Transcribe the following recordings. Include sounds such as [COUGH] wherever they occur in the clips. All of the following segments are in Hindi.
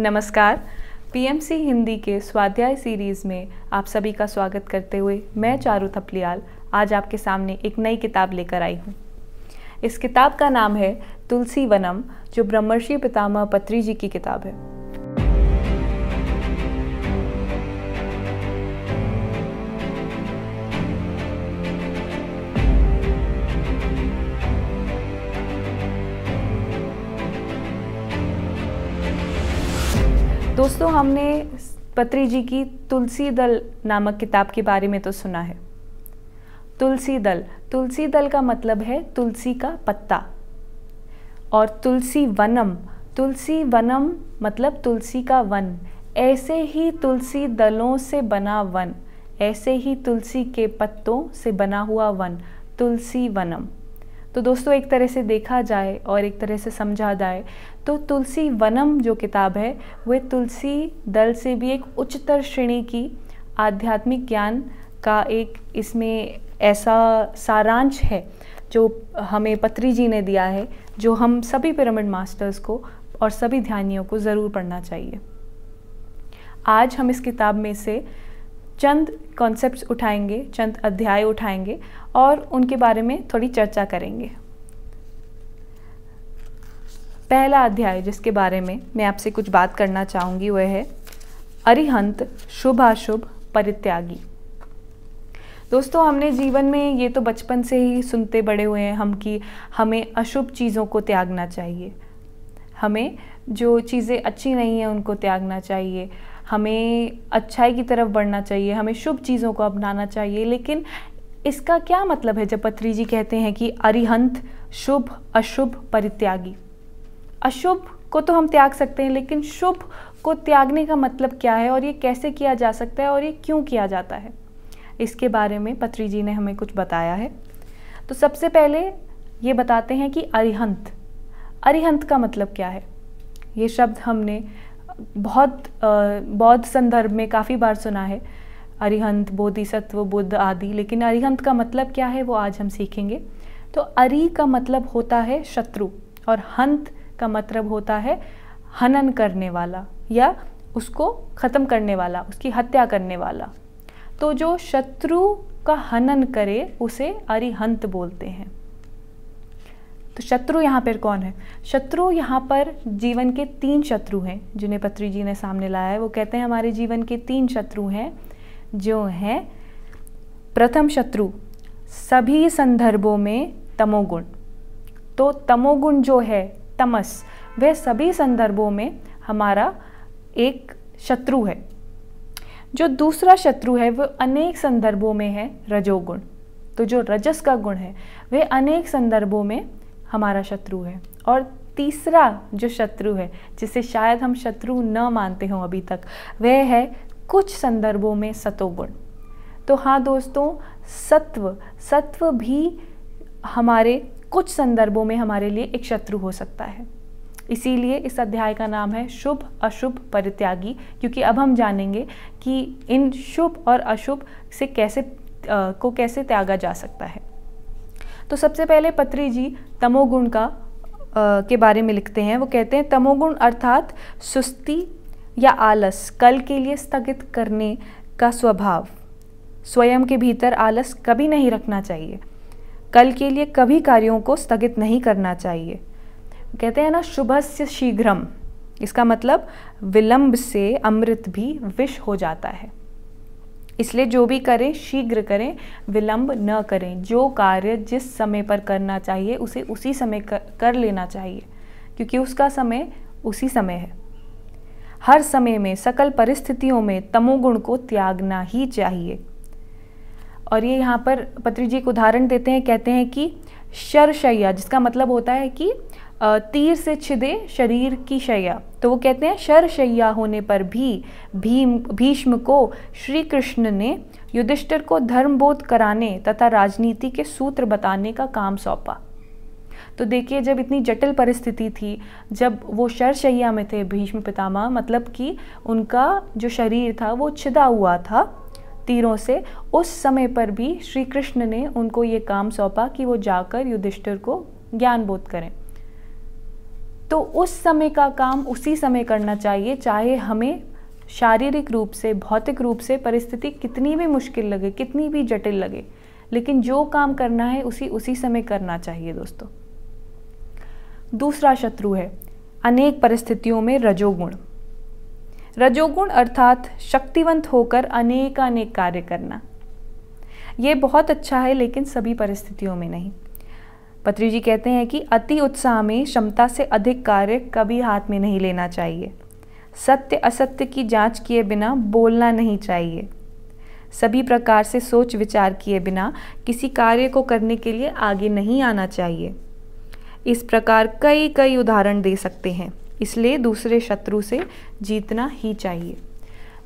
नमस्कार पीएमसी हिंदी के स्वाध्याय सीरीज़ में आप सभी का स्वागत करते हुए मैं चारू थपलियाल आज आपके सामने एक नई किताब लेकर आई हूँ इस किताब का नाम है तुलसी वनम जो ब्रह्मर्षि पितामह पत्री जी की किताब है दोस्तों हमने पत्री जी की तुलसी दल नामक किताब के बारे में तो सुना है तुलसी दल तुलसी दल का मतलब है तुलसी का पत्ता और तुलसी वनम तुलसी वनम मतलब तुलसी का वन ऐसे ही तुलसी दलों से बना वन ऐसे ही तुलसी के पत्तों से बना हुआ वन तुलसी वनम तो दोस्तों एक तरह से देखा जाए और एक तरह से समझा जाए तो तुलसी वनम जो किताब है वह तुलसी दल से भी एक उच्चतर श्रेणी की आध्यात्मिक ज्ञान का एक इसमें ऐसा सारांश है जो हमें पत्री जी ने दिया है जो हम सभी पिरामिड मास्टर्स को और सभी ध्यानियों को ज़रूर पढ़ना चाहिए आज हम इस किताब में से चंद कॉन्सेप्ट्स उठाएंगे चंद अध्याय उठाएंगे और उनके बारे में थोड़ी चर्चा करेंगे पहला अध्याय जिसके बारे में मैं आपसे कुछ बात करना चाहूँगी वह है अरिहंत शुभ अशुभ परित्यागी दोस्तों हमने जीवन में ये तो बचपन से ही सुनते बड़े हुए हैं हम कि हमें अशुभ चीज़ों को त्यागना चाहिए हमें जो चीज़ें अच्छी नहीं हैं उनको त्यागना चाहिए हमें अच्छाई की तरफ बढ़ना चाहिए हमें शुभ चीज़ों को अपनाना चाहिए लेकिन इसका क्या मतलब है जब पत्री जी कहते हैं कि अरिहंत शुभ अशुभ परित्यागी अशुभ को तो हम त्याग सकते हैं लेकिन शुभ को त्यागने का मतलब क्या है और ये कैसे किया जा सकता है और ये क्यों किया जाता है इसके बारे में पत्री जी ने हमें कुछ बताया है तो सबसे पहले ये बताते हैं कि अरिहंत अरिहंत का मतलब क्या है ये शब्द हमने बहुत बौद्ध संदर्भ में काफ़ी बार सुना है अरिहंत बोधिसत्व बुद्ध आदि लेकिन अरिहंत का मतलब क्या है वो आज हम सीखेंगे तो अरि का मतलब होता है शत्रु और हंत का मतलब होता है हनन करने वाला या उसको ख़त्म करने वाला उसकी हत्या करने वाला तो जो शत्रु का हनन करे उसे अरिहंत बोलते हैं तो शत्रु यहाँ पर कौन है शत्रु यहाँ पर जीवन के तीन शत्रु हैं जिन्हें पत्री जी ने सामने लाया है वो कहते हैं हमारे जीवन के तीन शत्रु हैं जो हैं प्रथम शत्रु सभी संदर्भों में तमोगुण तो तमोगुण जो है तमस वह सभी संदर्भों में हमारा एक शत्रु है जो दूसरा शत्रु है वह अनेक संदर्भों में है रजोगुण तो जो रजस का गुण है वह अनेक संदर्भों में हमारा शत्रु है और तीसरा जो शत्रु है जिसे शायद हम शत्रु न मानते हों अभी तक वह है कुछ संदर्भों में सतोगुण तो हाँ दोस्तों सत्व सत्व भी हमारे कुछ संदर्भों में हमारे लिए एक शत्रु हो सकता है इसीलिए इस अध्याय का नाम है शुभ अशुभ परित्यागी क्योंकि अब हम जानेंगे कि इन शुभ और अशुभ से कैसे आ, को कैसे त्यागा जा सकता है तो सबसे पहले पत्री जी तमोगुण का आ, के बारे में लिखते हैं वो कहते हैं तमोगुण अर्थात सुस्ती या आलस कल के लिए स्थगित करने का स्वभाव स्वयं के भीतर आलस कभी नहीं रखना चाहिए कल के लिए कभी कार्यों को स्थगित नहीं करना चाहिए कहते हैं ना शुभ से शीघ्रम इसका मतलब विलंब से अमृत भी विष हो जाता है इसलिए जो भी करें शीघ्र करें विलंब न करें जो कार्य जिस समय पर करना चाहिए उसे उसी समय कर, कर लेना चाहिए क्योंकि उसका समय उसी समय है हर समय में सकल परिस्थितियों में तमोगुण को त्यागना ही चाहिए और ये यहाँ पर पत्री जी एक उदाहरण देते हैं कहते हैं कि शरशैया जिसका मतलब होता है कि तीर से छिदे शरीर की शैया तो वो कहते हैं शरशैया होने पर भी भीम भीष्म को श्री कृष्ण ने युधिष्ठिर को धर्मबोध कराने तथा राजनीति के सूत्र बताने का काम सौंपा तो देखिए जब इतनी जटिल परिस्थिति थी जब वो शरशैया में थे भीष्म पितामह मतलब कि उनका जो शरीर था वो छिदा हुआ था तीरों से उस समय पर भी श्री कृष्ण ने उनको ये काम सौंपा कि वो जाकर युधिष्ठिर को ज्ञान बोध करें तो उस समय का काम उसी समय करना चाहिए चाहे हमें शारीरिक रूप से भौतिक रूप से परिस्थिति कितनी भी मुश्किल लगे कितनी भी जटिल लगे लेकिन जो काम करना है उसी उसी समय करना चाहिए दोस्तों दूसरा शत्रु है अनेक परिस्थितियों में रजोगुण रजोगुण अर्थात शक्तिवंत होकर अनेक कार्य करना ये बहुत अच्छा है लेकिन सभी परिस्थितियों में नहीं पत्री जी कहते हैं कि अति उत्साह में क्षमता से अधिक कार्य कभी हाथ में नहीं लेना चाहिए सत्य असत्य की जांच किए बिना बोलना नहीं चाहिए सभी प्रकार से सोच विचार किए बिना किसी कार्य को करने के लिए आगे नहीं आना चाहिए इस प्रकार कई कई उदाहरण दे सकते हैं इसलिए दूसरे शत्रु से जीतना ही चाहिए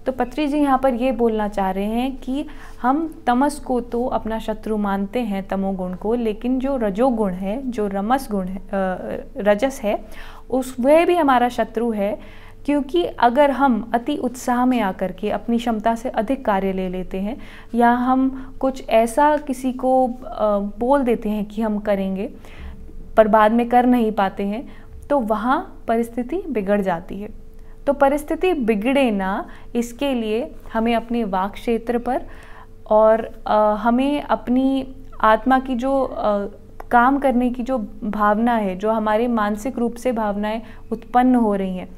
तो पत्री जी यहाँ पर ये बोलना चाह रहे हैं कि हम तमस को तो अपना शत्रु मानते हैं तमोगुण को लेकिन जो रजोगुण है जो रमस गुण है रजस है उस वह भी हमारा शत्रु है क्योंकि अगर हम अति उत्साह में आकर के अपनी क्षमता से अधिक कार्य ले लेते हैं या हम कुछ ऐसा किसी को बोल देते हैं कि हम करेंगे पर बाद में कर नहीं पाते हैं तो वहाँ परिस्थिति बिगड़ जाती है तो परिस्थिति बिगड़े ना इसके लिए हमें अपने वाक क्षेत्र पर और आ, हमें अपनी आत्मा की जो आ, काम करने की जो भावना है जो हमारे मानसिक रूप से भावनाएं उत्पन्न हो रही हैं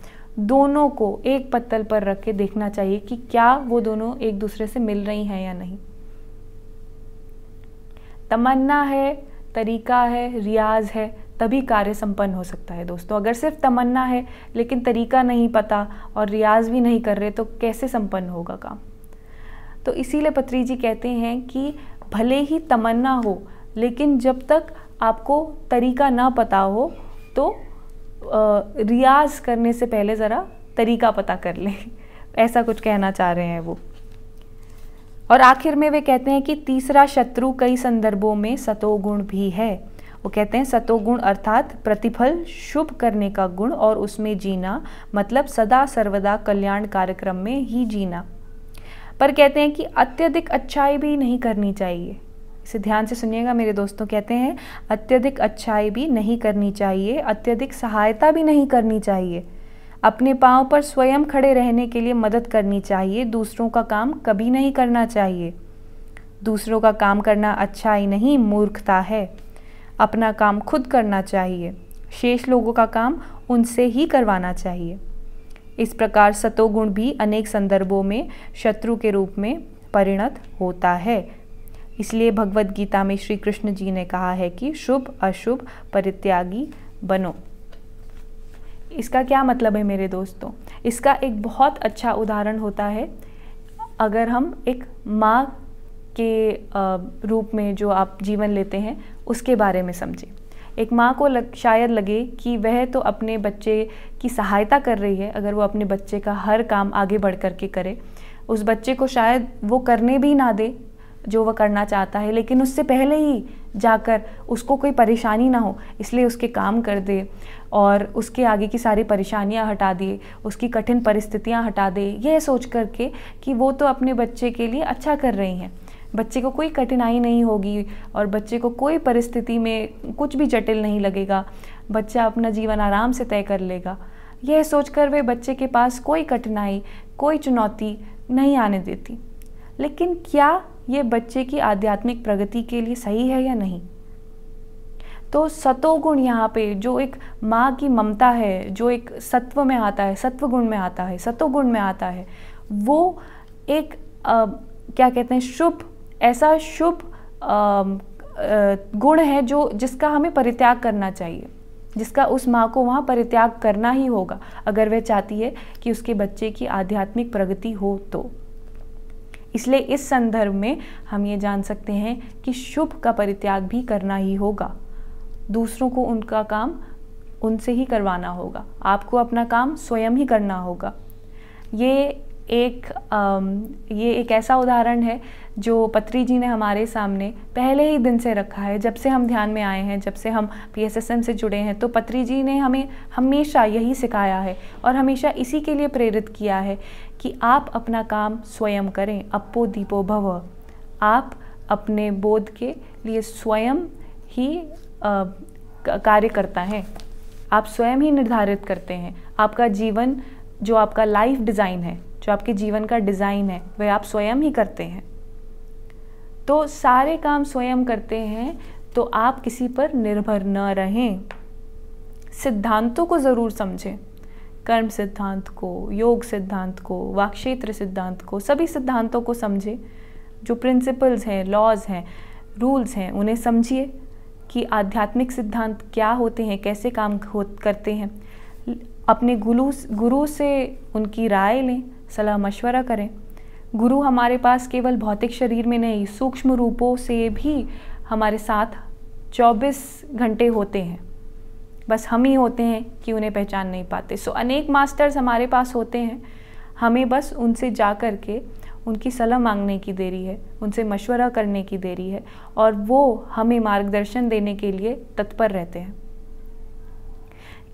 दोनों को एक पत्तल पर रख के देखना चाहिए कि क्या वो दोनों एक दूसरे से मिल रही हैं या नहीं तमन्ना है तरीका है रियाज है तभी कार्य संपन्न हो सकता है दोस्तों अगर सिर्फ तमन्ना है लेकिन तरीका नहीं पता और रियाज भी नहीं कर रहे तो कैसे संपन्न होगा काम तो इसीलिए पत्री जी कहते हैं कि भले ही तमन्ना हो लेकिन जब तक आपको तरीका ना पता हो तो आ, रियाज करने से पहले ज़रा तरीका पता कर लें [LAUGHS] ऐसा कुछ कहना चाह रहे हैं वो और आखिर में वे कहते हैं कि तीसरा शत्रु कई संदर्भों में सतोगुण भी है वो कहते हैं सतोगुण अर्थात प्रतिफल शुभ करने का गुण और उसमें जीना मतलब सदा सर्वदा कल्याण कार्यक्रम में ही जीना पर कहते हैं कि अत्यधिक अच्छाई भी नहीं करनी चाहिए इसे ध्यान से सुनिएगा मेरे दोस्तों कहते हैं अत्यधिक अच्छाई भी नहीं करनी चाहिए अत्यधिक सहायता भी नहीं करनी चाहिए अपने पाँव पर स्वयं खड़े रहने के लिए मदद करनी चाहिए दूसरों का काम कभी नहीं करना चाहिए दूसरों का काम करना अच्छा ही नहीं मूर्खता है अपना काम खुद करना चाहिए शेष लोगों का काम उनसे ही करवाना चाहिए इस प्रकार सतोगुण भी अनेक संदर्भों में शत्रु के रूप में परिणत होता है इसलिए भगवत गीता में श्री कृष्ण जी ने कहा है कि शुभ अशुभ परित्यागी बनो इसका क्या मतलब है मेरे दोस्तों इसका एक बहुत अच्छा उदाहरण होता है अगर हम एक माँ के रूप में जो आप जीवन लेते हैं उसके बारे में समझें एक माँ को लग, शायद लगे कि वह तो अपने बच्चे की सहायता कर रही है अगर वो अपने बच्चे का हर काम आगे बढ़ कर के करे उस बच्चे को शायद वो करने भी ना दे जो वह करना चाहता है लेकिन उससे पहले ही जाकर उसको कोई परेशानी ना हो इसलिए उसके काम कर दे और उसके आगे की सारी परेशानियां हटा दिए उसकी कठिन परिस्थितियां हटा दे यह सोच कर के कि वो तो अपने बच्चे के लिए अच्छा कर रही हैं बच्चे को कोई कठिनाई नहीं होगी और बच्चे को कोई परिस्थिति में कुछ भी जटिल नहीं लगेगा बच्चा अपना जीवन आराम से तय कर लेगा यह सोचकर वे बच्चे के पास कोई कठिनाई कोई चुनौती नहीं आने देती लेकिन क्या ये बच्चे की आध्यात्मिक प्रगति के लिए सही है या नहीं तो सतोगुण यहाँ पे जो एक माँ की ममता है जो एक सत्व में आता है सत्व गुण में आता है सतोगुण में आता है वो एक आ, क्या कहते हैं शुभ ऐसा शुभ गुण है जो जिसका हमें परित्याग करना चाहिए जिसका उस माँ को वहाँ परित्याग करना ही होगा अगर वह चाहती है कि उसके बच्चे की आध्यात्मिक प्रगति हो तो इसलिए इस संदर्भ में हम ये जान सकते हैं कि शुभ का परित्याग भी करना ही होगा दूसरों को उनका काम उनसे ही करवाना होगा आपको अपना काम स्वयं ही करना होगा ये एक ये एक ऐसा उदाहरण है जो पत्री जी ने हमारे सामने पहले ही दिन से रखा है जब से हम ध्यान में आए हैं जब से हम पीएसएसएम से जुड़े हैं तो पत्री जी ने हमें हमेशा यही सिखाया है और हमेशा इसी के लिए प्रेरित किया है कि आप अपना काम स्वयं करें अपो दीपो भव आप अपने बोध के लिए स्वयं ही कार्य करता है आप स्वयं ही निर्धारित करते हैं आपका जीवन जो आपका लाइफ डिज़ाइन है जो आपके जीवन का डिज़ाइन है वह आप स्वयं ही करते हैं तो सारे काम स्वयं करते हैं तो आप किसी पर निर्भर न रहें सिद्धांतों को ज़रूर समझें कर्म सिद्धांत को योग सिद्धांत को वाक्षेत्र सिद्धांत को सभी सिद्धांतों को समझें जो प्रिंसिपल्स हैं लॉज हैं रूल्स हैं उन्हें समझिए कि आध्यात्मिक सिद्धांत क्या होते हैं कैसे काम हो करते हैं अपने गुरु गुरु से उनकी राय लें सलाह मशवरा करें गुरु हमारे पास केवल भौतिक शरीर में नहीं सूक्ष्म रूपों से भी हमारे साथ 24 घंटे होते हैं बस हम ही होते हैं कि उन्हें पहचान नहीं पाते सो so, अनेक मास्टर्स हमारे पास होते हैं हमें बस उनसे जा कर के उनकी सलाह मांगने की देरी है उनसे मशवरा करने की देरी है और वो हमें मार्गदर्शन देने के लिए तत्पर रहते हैं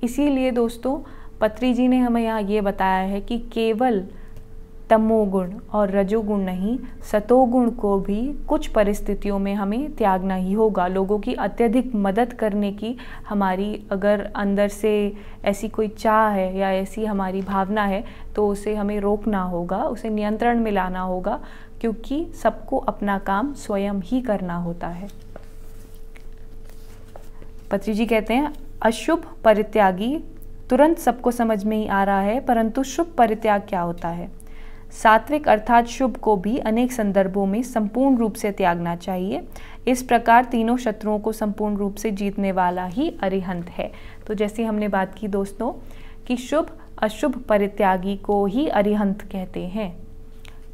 इसीलिए दोस्तों पत्री जी ने हमें यहाँ ये बताया है कि केवल तमोगुण और रजोगुण नहीं सतोगुण को भी कुछ परिस्थितियों में हमें त्यागना ही होगा लोगों की अत्यधिक मदद करने की हमारी अगर अंदर से ऐसी कोई चाह है या ऐसी हमारी भावना है तो उसे हमें रोकना होगा उसे नियंत्रण में लाना होगा क्योंकि सबको अपना काम स्वयं ही करना होता है पत्री जी कहते हैं अशुभ परित्यागी तुरंत सबको समझ में ही आ रहा है परंतु शुभ परित्याग क्या होता है सात्विक अर्थात शुभ को भी अनेक संदर्भों में संपूर्ण रूप से त्यागना चाहिए इस प्रकार तीनों शत्रुओं को संपूर्ण रूप से जीतने वाला ही अरिहंत है तो जैसे हमने बात की दोस्तों कि शुभ अशुभ परित्यागी को ही अरिहंत कहते हैं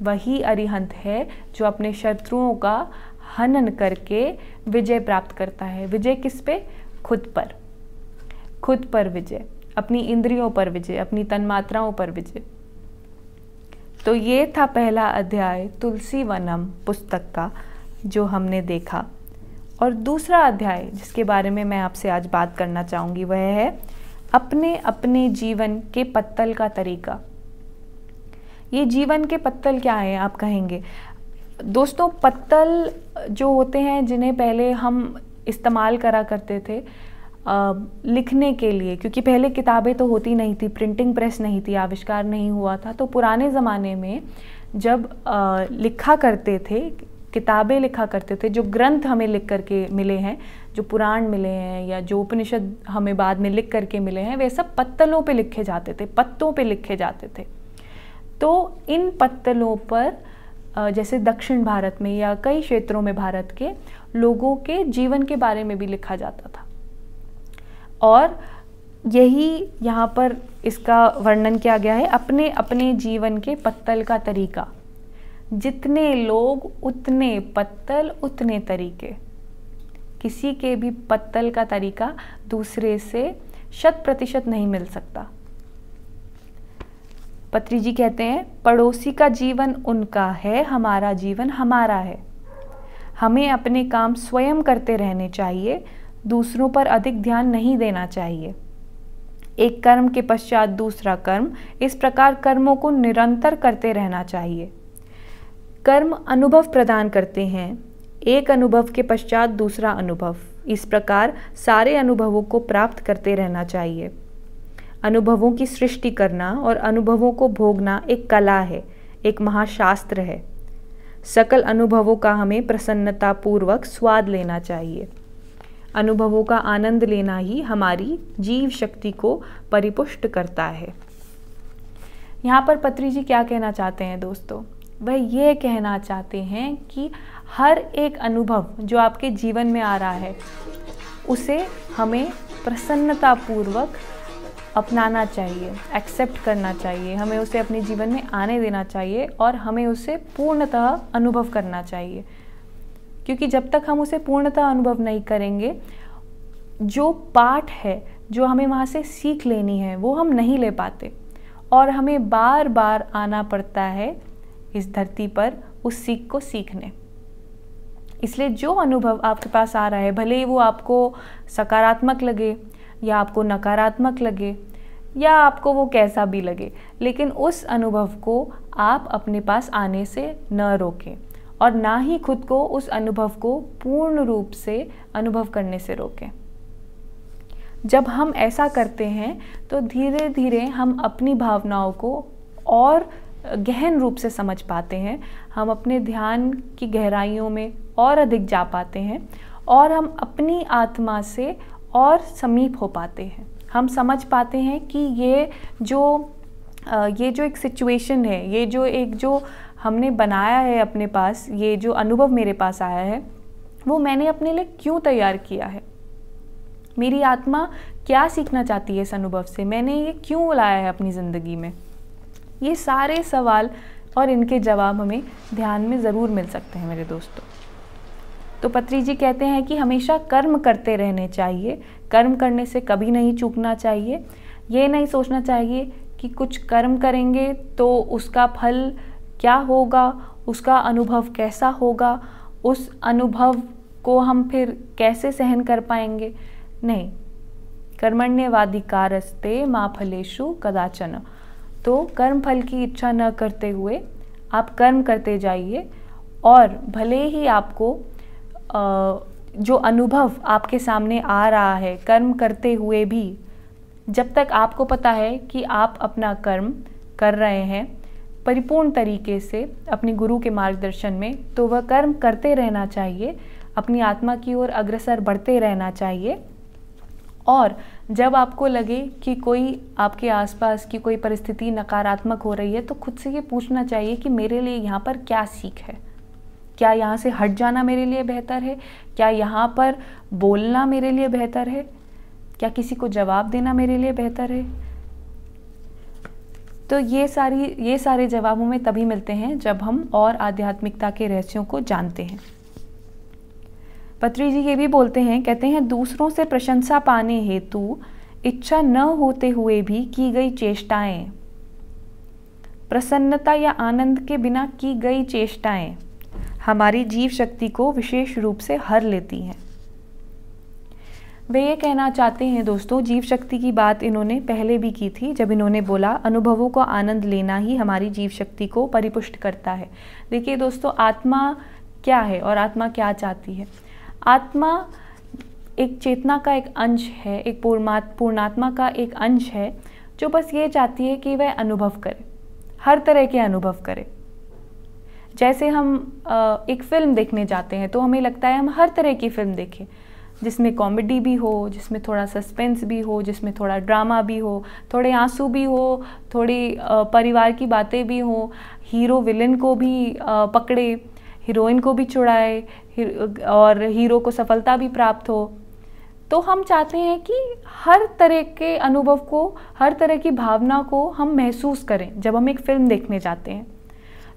वही अरिहंत है जो अपने शत्रुओं का हनन करके विजय प्राप्त करता है विजय किस पे खुद पर खुद पर विजय अपनी इंद्रियों पर विजय अपनी तन्मात्राओं पर विजय तो ये था पहला अध्याय तुलसी वनम पुस्तक का जो हमने देखा और दूसरा अध्याय जिसके बारे में मैं आपसे आज बात करना चाहूँगी वह है अपने अपने जीवन के पत्तल का तरीका ये जीवन के पत्तल क्या हैं आप कहेंगे दोस्तों पत्तल जो होते हैं जिन्हें पहले हम इस्तेमाल करा करते थे लिखने के लिए क्योंकि पहले किताबें तो होती नहीं थी प्रिंटिंग प्रेस नहीं थी आविष्कार नहीं हुआ था तो पुराने ज़माने में जब लिखा करते थे किताबें लिखा करते थे जो ग्रंथ हमें लिख करके मिले हैं जो पुराण मिले हैं या जो उपनिषद हमें बाद में लिख करके मिले हैं वे सब पत्तलों पे लिखे जाते थे पत्तों पे लिखे जाते थे तो इन पत्तलों पर जैसे दक्षिण भारत में या कई क्षेत्रों में भारत के लोगों के जीवन के बारे में भी लिखा जाता था और यही यहाँ पर इसका वर्णन किया गया है अपने अपने जीवन के पत्तल का तरीका जितने लोग उतने पत्तल उतने तरीके किसी के भी पत्तल का तरीका दूसरे से शत प्रतिशत नहीं मिल सकता पत्री जी कहते हैं पड़ोसी का जीवन उनका है हमारा जीवन हमारा है हमें अपने काम स्वयं करते रहने चाहिए दूसरों पर अधिक ध्यान नहीं देना चाहिए एक कर्म के पश्चात दूसरा कर्म इस प्रकार कर्मों को निरंतर करते रहना चाहिए कर्म अनुभव प्रदान करते हैं एक अनुभव के पश्चात दूसरा अनुभव इस प्रकार सारे अनुभवों को प्राप्त करते रहना चाहिए अनुभवों की सृष्टि करना और अनुभवों को भोगना एक कला है एक महाशास्त्र है सकल अनुभवों का हमें प्रसन्नतापूर्वक स्वाद लेना चाहिए अनुभवों का आनंद लेना ही हमारी जीव शक्ति को परिपुष्ट करता है यहाँ पर पत्री जी क्या कहना चाहते हैं दोस्तों वह ये कहना चाहते हैं कि हर एक अनुभव जो आपके जीवन में आ रहा है उसे हमें प्रसन्नतापूर्वक अपनाना चाहिए एक्सेप्ट करना चाहिए हमें उसे अपने जीवन में आने देना चाहिए और हमें उसे पूर्णतः अनुभव करना चाहिए क्योंकि जब तक हम उसे पूर्णतः अनुभव नहीं करेंगे जो पाठ है जो हमें वहाँ से सीख लेनी है वो हम नहीं ले पाते और हमें बार बार आना पड़ता है इस धरती पर उस सीख को सीखने इसलिए जो अनुभव आपके पास आ रहा है भले ही वो आपको सकारात्मक लगे या आपको नकारात्मक लगे या आपको वो कैसा भी लगे लेकिन उस अनुभव को आप अपने पास आने से न रोकें और ना ही खुद को उस अनुभव को पूर्ण रूप से अनुभव करने से रोकें जब हम ऐसा करते हैं तो धीरे धीरे हम अपनी भावनाओं को और गहन रूप से समझ पाते हैं हम अपने ध्यान की गहराइयों में और अधिक जा पाते हैं और हम अपनी आत्मा से और समीप हो पाते हैं हम समझ पाते हैं कि ये जो ये जो एक सिचुएशन है ये जो एक जो हमने बनाया है अपने पास ये जो अनुभव मेरे पास आया है वो मैंने अपने लिए क्यों तैयार किया है मेरी आत्मा क्या सीखना चाहती है इस अनुभव से मैंने ये क्यों लाया है अपनी ज़िंदगी में ये सारे सवाल और इनके जवाब हमें ध्यान में ज़रूर मिल सकते हैं मेरे दोस्तों तो पत्री जी कहते हैं कि हमेशा कर्म करते रहने चाहिए कर्म करने से कभी नहीं चूकना चाहिए ये नहीं सोचना चाहिए कि कुछ कर्म करेंगे तो उसका फल क्या होगा उसका अनुभव कैसा होगा उस अनुभव को हम फिर कैसे सहन कर पाएंगे नहीं कर्मण्यवादी कारस्ते माँ फलेशु कदाचन तो कर्म फल की इच्छा न करते हुए आप कर्म करते जाइए और भले ही आपको जो अनुभव आपके सामने आ रहा है कर्म करते हुए भी जब तक आपको पता है कि आप अपना कर्म कर रहे हैं परिपूर्ण तरीके से अपने गुरु के मार्गदर्शन में तो वह कर्म करते रहना चाहिए अपनी आत्मा की ओर अग्रसर बढ़ते रहना चाहिए और जब आपको लगे कि कोई आपके आसपास की कोई परिस्थिति नकारात्मक हो रही है तो खुद से ये पूछना चाहिए कि मेरे लिए यहाँ पर क्या सीख है क्या यहाँ से हट जाना मेरे लिए बेहतर है क्या यहाँ पर बोलना मेरे लिए बेहतर है क्या किसी को जवाब देना मेरे लिए बेहतर है तो ये सारी ये सारे जवाब हमें तभी मिलते हैं जब हम और आध्यात्मिकता के रहस्यों को जानते हैं पत्री जी ये भी बोलते हैं कहते हैं दूसरों से प्रशंसा पाने हेतु इच्छा न होते हुए भी की गई चेष्टाएं प्रसन्नता या आनंद के बिना की गई चेष्टाएं हमारी जीव शक्ति को विशेष रूप से हर लेती हैं वे ये कहना चाहते हैं दोस्तों जीव शक्ति की बात इन्होंने पहले भी की थी जब इन्होंने बोला अनुभवों का आनंद लेना ही हमारी जीव शक्ति को परिपुष्ट करता है देखिए दोस्तों आत्मा क्या है और आत्मा क्या चाहती है आत्मा एक चेतना का एक अंश है एक पूर्णा पूर्णात्मा का एक अंश है जो बस ये चाहती है कि वह अनुभव करे हर तरह के अनुभव करे जैसे हम एक फ़िल्म देखने जाते हैं तो हमें लगता है हम हर तरह की फ़िल्म देखें जिसमें कॉमेडी भी हो जिसमें थोड़ा सस्पेंस भी हो जिसमें थोड़ा ड्रामा भी हो थोड़े आंसू भी हो थोड़ी परिवार की बातें भी हो हीरो विलेन को भी पकड़े हीरोइन को भी चुड़ाए और हीरो को सफलता भी प्राप्त हो तो हम चाहते हैं कि हर तरह के अनुभव को हर तरह की भावना को हम महसूस करें जब हम एक फिल्म देखने जाते हैं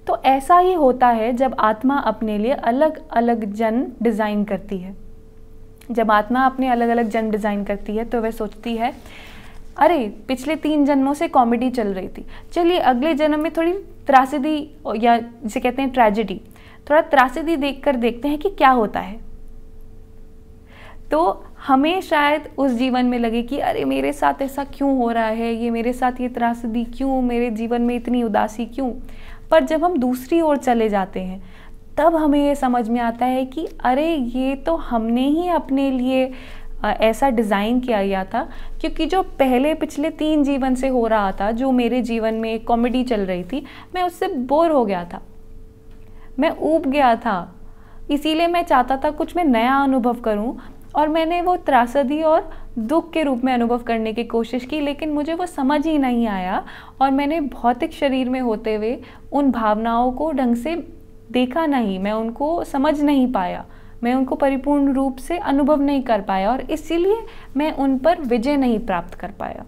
तो ऐसा ही होता है जब आत्मा अपने लिए अलग अलग जन डिज़ाइन करती है जब आत्मा अपने अलग अलग जन्म डिज़ाइन करती है तो वह सोचती है अरे पिछले तीन जन्मों से कॉमेडी चल रही थी चलिए अगले जन्म में थोड़ी त्रासदी या जिसे कहते हैं ट्रेजेडी थोड़ा त्रासदी देख कर देखते हैं कि क्या होता है तो हमें शायद उस जीवन में लगे कि अरे मेरे साथ ऐसा क्यों हो रहा है ये मेरे साथ ये त्रासदी क्यों मेरे जीवन में इतनी उदासी क्यों पर जब हम दूसरी ओर चले जाते हैं तब हमें ये समझ में आता है कि अरे ये तो हमने ही अपने लिए ऐसा डिज़ाइन किया गया था क्योंकि जो पहले पिछले तीन जीवन से हो रहा था जो मेरे जीवन में एक कॉमेडी चल रही थी मैं उससे बोर हो गया था मैं ऊब गया था इसीलिए मैं चाहता था कुछ मैं नया अनुभव करूं और मैंने वो त्रासदी और दुख के रूप में अनुभव करने की कोशिश की लेकिन मुझे वो समझ ही नहीं आया और मैंने भौतिक शरीर में होते हुए उन भावनाओं को ढंग से देखा नहीं मैं उनको समझ नहीं पाया मैं उनको परिपूर्ण रूप से अनुभव नहीं कर पाया और इसीलिए मैं उन पर विजय नहीं प्राप्त कर पाया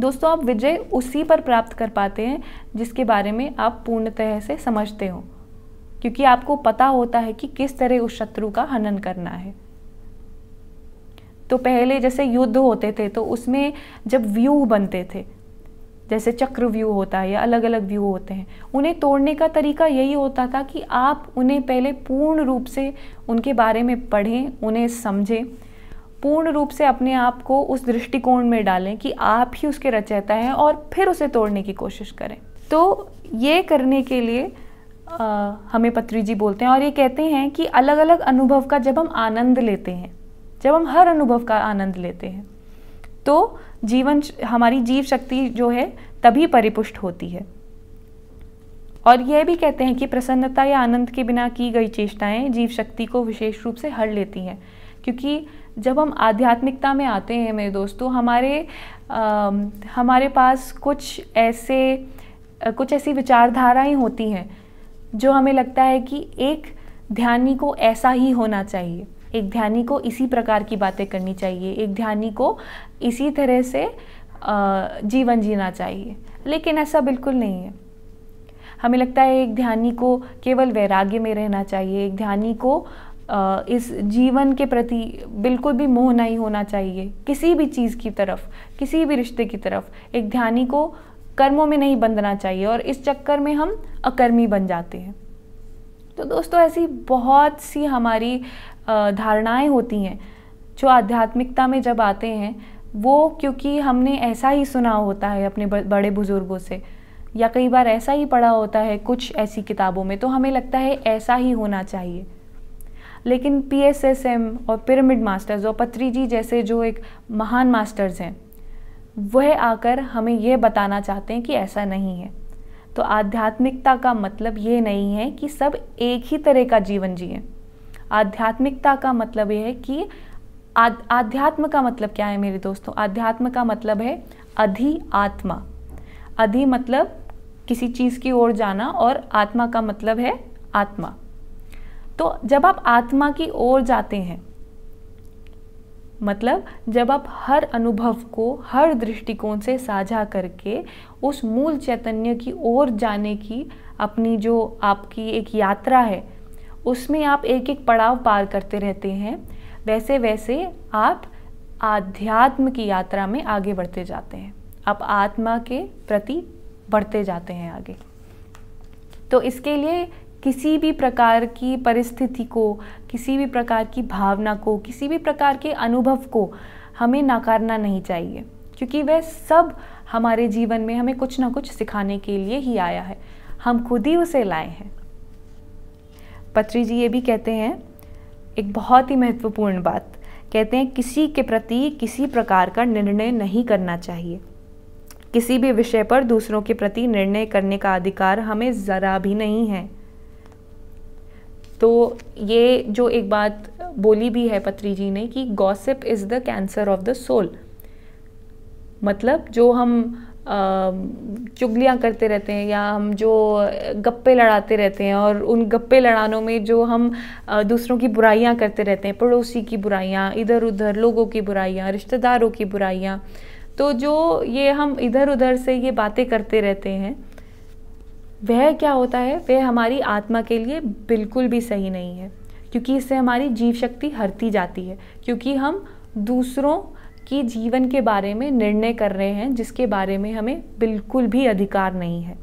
दोस्तों आप विजय उसी पर प्राप्त कर पाते हैं जिसके बारे में आप पूर्णतः से समझते हो क्योंकि आपको पता होता है कि किस तरह उस शत्रु का हनन करना है तो पहले जैसे युद्ध होते थे तो उसमें जब व्यूह बनते थे जैसे चक्र व्यू होता है या अलग अलग व्यू होते हैं उन्हें तोड़ने का तरीका यही होता था कि आप उन्हें पहले पूर्ण रूप से उनके बारे में पढ़ें उन्हें समझें पूर्ण रूप से अपने आप को उस दृष्टिकोण में डालें कि आप ही उसके रचयिता हैं और फिर उसे तोड़ने की कोशिश करें तो ये करने के लिए आ, हमें पत्री जी बोलते हैं और ये कहते हैं कि अलग अलग अनुभव का जब हम आनंद लेते हैं जब हम हर अनुभव का आनंद लेते हैं तो जीवन हमारी जीव शक्ति जो है तभी परिपुष्ट होती है और यह भी कहते हैं कि प्रसन्नता या आनंद के बिना की गई चेष्टाएं जीव शक्ति को विशेष रूप से हर लेती हैं क्योंकि जब हम आध्यात्मिकता में आते हैं मेरे दोस्तों तो हमारे आ, हमारे पास कुछ ऐसे कुछ ऐसी विचारधाराएं होती हैं जो हमें लगता है कि एक ध्यानी को ऐसा ही होना चाहिए एक ध्यानी को इसी प्रकार की बातें करनी चाहिए एक ध्यानी को इसी तरह से जीवन जीना चाहिए लेकिन ऐसा बिल्कुल नहीं है हमें लगता है एक ध्यानी को केवल वैराग्य में रहना चाहिए एक ध्यानी को इस जीवन के प्रति बिल्कुल भी मोह नहीं होना चाहिए किसी भी चीज़ की तरफ किसी भी रिश्ते की तरफ एक ध्यानी को कर्मों में नहीं बंधना चाहिए और इस चक्कर में हम अकर्मी बन जाते हैं तो दोस्तों ऐसी बहुत सी हमारी धारणाएं होती हैं जो आध्यात्मिकता में जब आते हैं वो क्योंकि हमने ऐसा ही सुना होता है अपने बड़े बुज़ुर्गों से या कई बार ऐसा ही पढ़ा होता है कुछ ऐसी किताबों में तो हमें लगता है ऐसा ही होना चाहिए लेकिन पी एस एस एम और पिरामिड मास्टर्स और पत्री जी जैसे जो एक महान मास्टर्स हैं वह आकर हमें यह बताना चाहते हैं कि ऐसा नहीं है तो आध्यात्मिकता का मतलब ये नहीं है कि सब एक ही तरह का जीवन जिएं आध्यात्मिकता का मतलब यह है कि आध्यात्म का मतलब क्या है मेरे दोस्तों आध्यात्म का मतलब है अधि आत्मा अधि मतलब किसी चीज़ की ओर जाना और आत्मा का मतलब है आत्मा तो जब आप आत्मा की ओर जाते हैं मतलब जब आप हर अनुभव को हर दृष्टिकोण से साझा करके उस मूल चैतन्य की ओर जाने की अपनी जो आपकी एक यात्रा है उसमें आप एक एक पड़ाव पार करते रहते हैं वैसे वैसे आप आध्यात्म की यात्रा में आगे बढ़ते जाते हैं आप आत्मा के प्रति बढ़ते जाते हैं आगे तो इसके लिए किसी भी प्रकार की परिस्थिति को किसी भी प्रकार की भावना को किसी भी प्रकार के अनुभव को हमें नकारना नहीं चाहिए क्योंकि वह सब हमारे जीवन में हमें कुछ ना कुछ सिखाने के लिए ही आया है हम खुद ही उसे लाए हैं पत्री जी ये भी कहते हैं एक बहुत ही महत्वपूर्ण बात कहते हैं किसी के प्रति किसी प्रकार का निर्णय नहीं करना चाहिए किसी भी विषय पर दूसरों के प्रति निर्णय करने का अधिकार हमें ज़रा भी नहीं है तो ये जो एक बात बोली भी है पत्री जी ने कि gossip is the cancer of the soul मतलब जो हम चुगलियाँ करते रहते हैं या हम जो गप्पे लड़ाते रहते हैं और उन गप्पे लड़ानों में जो हम दूसरों की बुराइयाँ करते रहते हैं पड़ोसी की बुराइयाँ इधर उधर लोगों की बुराइयाँ रिश्तेदारों की बुराइयाँ तो जो ये हम इधर उधर से ये बातें करते रहते हैं वह क्या होता है वह हमारी आत्मा के लिए बिल्कुल भी सही नहीं है क्योंकि इससे हमारी जीव शक्ति हरती जाती है क्योंकि हम दूसरों की जीवन के बारे में निर्णय कर रहे हैं जिसके बारे में हमें बिल्कुल भी अधिकार नहीं है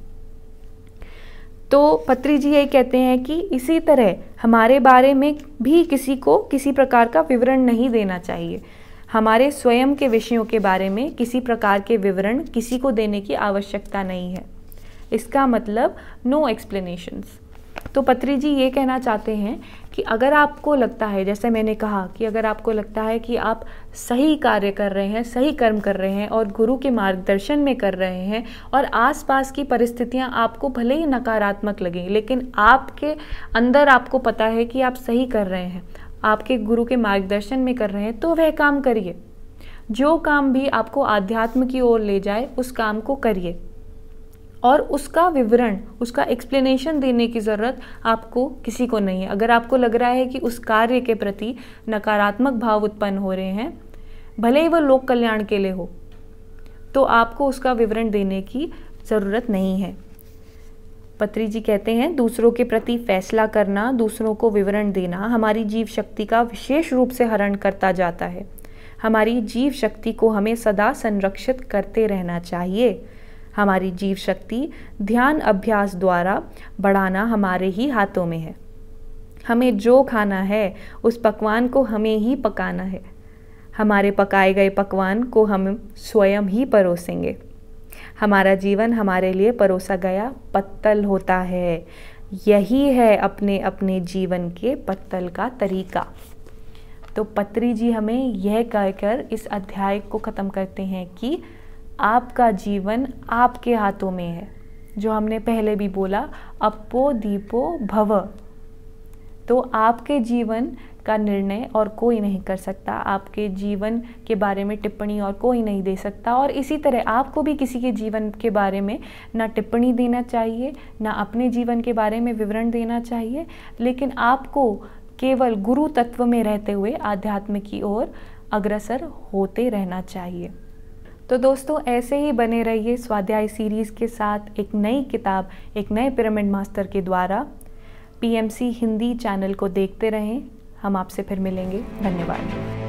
तो पत्री जी ये कहते हैं कि इसी तरह हमारे बारे में भी किसी को किसी प्रकार का विवरण नहीं देना चाहिए हमारे स्वयं के विषयों के बारे में किसी प्रकार के विवरण किसी को देने की आवश्यकता नहीं है इसका मतलब नो एक्सप्लेनेशंस तो पत्री जी ये कहना चाहते हैं कि अगर आपको लगता है जैसे मैंने कहा कि अगर आपको लगता है कि आप सही कार्य कर रहे हैं सही कर्म कर रहे हैं और गुरु के मार्गदर्शन में कर रहे हैं और आसपास की परिस्थितियां आपको भले ही नकारात्मक लगें लेकिन आपके अंदर आपको पता है कि आप सही कर रहे हैं आपके गुरु के मार्गदर्शन में कर रहे हैं तो वह काम करिए जो काम भी आपको आध्यात्म की ओर ले जाए उस काम को करिए और उसका विवरण उसका एक्सप्लेनेशन देने की ज़रूरत आपको किसी को नहीं है अगर आपको लग रहा है कि उस कार्य के प्रति नकारात्मक भाव उत्पन्न हो रहे हैं भले ही वह लोक कल्याण के लिए हो तो आपको उसका विवरण देने की ज़रूरत नहीं है पत्री जी कहते हैं दूसरों के प्रति फैसला करना दूसरों को विवरण देना हमारी जीव शक्ति का विशेष रूप से हरण करता जाता है हमारी जीव शक्ति को हमें सदा संरक्षित करते रहना चाहिए हमारी जीव शक्ति ध्यान अभ्यास द्वारा बढ़ाना हमारे ही हाथों में है हमें जो खाना है उस पकवान को हमें ही पकाना है हमारे पकाए गए पकवान को हम स्वयं ही परोसेंगे हमारा जीवन हमारे लिए परोसा गया पत्तल होता है यही है अपने अपने जीवन के पत्तल का तरीका तो पत्री जी हमें यह कहकर इस अध्याय को ख़त्म करते हैं कि आपका जीवन आपके हाथों में है जो हमने पहले भी बोला अपो दीपो भव तो आपके जीवन का निर्णय और कोई नहीं कर सकता आपके जीवन के बारे में टिप्पणी और कोई नहीं दे सकता और इसी तरह आपको भी किसी के जीवन के बारे में ना टिप्पणी देना चाहिए ना अपने जीवन के बारे में विवरण देना चाहिए लेकिन आपको केवल गुरु तत्व में रहते हुए आध्यात्म की ओर अग्रसर होते रहना चाहिए तो दोस्तों ऐसे ही बने रहिए स्वाध्याय सीरीज़ के साथ एक नई किताब एक नए पिरामिड मास्टर के द्वारा पीएमसी हिंदी चैनल को देखते रहें हम आपसे फिर मिलेंगे धन्यवाद